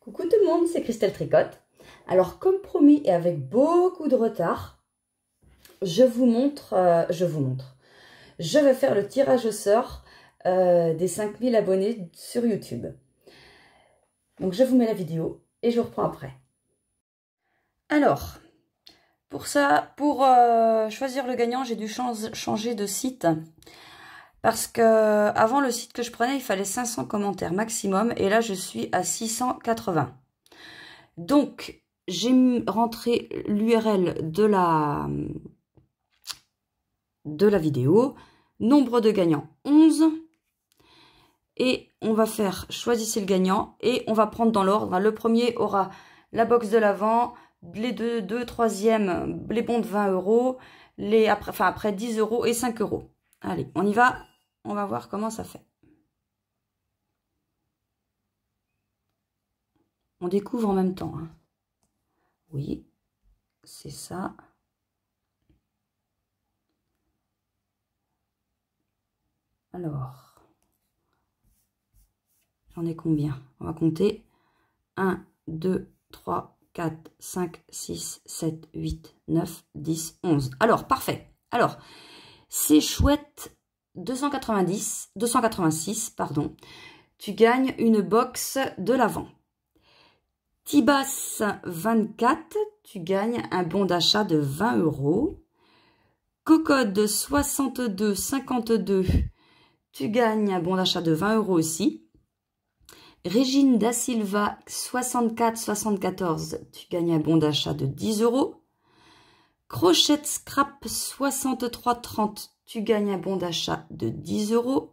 Coucou tout le monde, c'est Christelle Tricotte. Alors comme promis et avec beaucoup de retard, je vous montre, euh, je vous montre, je vais faire le tirage au sort euh, des 5000 abonnés sur YouTube. Donc je vous mets la vidéo et je reprends après. Alors, pour ça, pour euh, choisir le gagnant, j'ai dû changer de site. Parce que avant le site que je prenais, il fallait 500 commentaires maximum et là je suis à 680. Donc j'ai rentré l'URL de la de la vidéo, nombre de gagnants 11 et on va faire choisissez le gagnant et on va prendre dans l'ordre. Le premier aura la box de l'avant, les deux, deux troisièmes, les bons de 20 euros, les enfin après 10 euros et 5 euros. Allez, on y va on va voir comment ça fait. On découvre en même temps. Hein. Oui, c'est ça. Alors, j'en ai combien On va compter. 1, 2, 3, 4, 5, 6, 7, 8, 9, 10, 11. Alors, parfait. Alors, c'est chouette 290, 286, pardon, tu gagnes une box de l'avant. Tibas 24, tu gagnes un bon d'achat de 20 euros. Cocode 62 52, tu gagnes un bon d'achat de 20 euros aussi. Régine Da Silva 64 74, tu gagnes un bon d'achat de 10 euros. Crochette Scrap 63 30, tu gagnes un bon d'achat de 10 euros.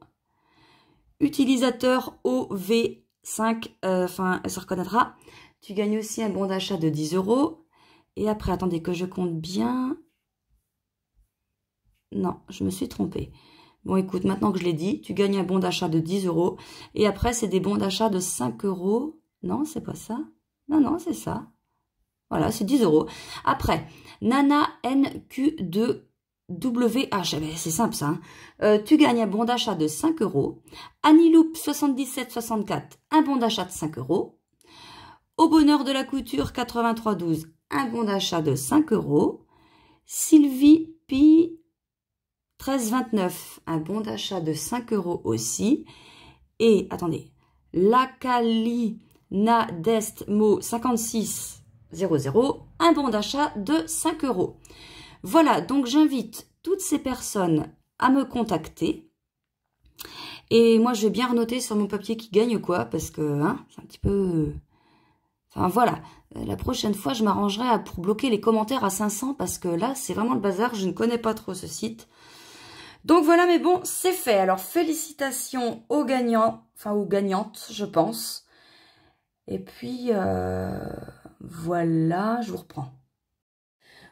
Utilisateur OV5, euh, enfin, elle se reconnaîtra. Tu gagnes aussi un bon d'achat de 10 euros. Et après, attendez que je compte bien. Non, je me suis trompée. Bon, écoute, maintenant que je l'ai dit, tu gagnes un bon d'achat de 10 euros. Et après, c'est des bons d'achat de 5 euros. Non, c'est pas ça. Non, non, c'est ça. Voilà, c'est 10 euros. Après, Nana NQ2 WH, eh ben, c'est simple ça. Hein. Euh, tu gagnes un bon d'achat de 5 euros. Aniloop 7764, un bon d'achat de 5 euros. Au bonheur de la couture 8312, un bon d'achat de 5 euros. Sylvie Pi 1329, un bon d'achat de 5 euros aussi. Et attendez, Lacali Nadestmo 5600, un bon d'achat de 5 euros. Voilà, donc j'invite toutes ces personnes à me contacter. Et moi, je vais bien renoter sur mon papier qui gagne quoi, parce que hein, c'est un petit peu... Enfin voilà, euh, la prochaine fois, je m'arrangerai pour bloquer les commentaires à 500, parce que là, c'est vraiment le bazar, je ne connais pas trop ce site. Donc voilà, mais bon, c'est fait. Alors, félicitations aux gagnants, enfin aux gagnantes, je pense. Et puis, euh, voilà, je vous reprends.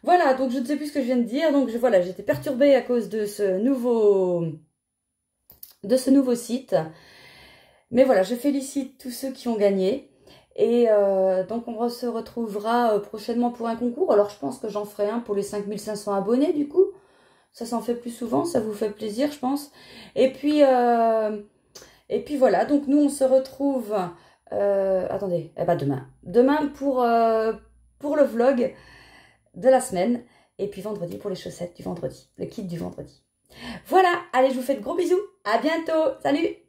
Voilà, donc je ne sais plus ce que je viens de dire. Donc je, voilà, j'étais perturbée à cause de ce nouveau, de ce nouveau site. Mais voilà, je félicite tous ceux qui ont gagné. Et euh, donc on se retrouvera euh, prochainement pour un concours. Alors je pense que j'en ferai un pour les 5500 abonnés du coup. Ça s'en fait plus souvent, ça vous fait plaisir je pense. Et puis, euh, et puis voilà, donc nous on se retrouve... attendez, eh ben demain. Demain pour, pour le vlog de la semaine. Et puis vendredi pour les chaussettes du vendredi, le kit du vendredi. Voilà, allez, je vous fais de gros bisous. À bientôt. Salut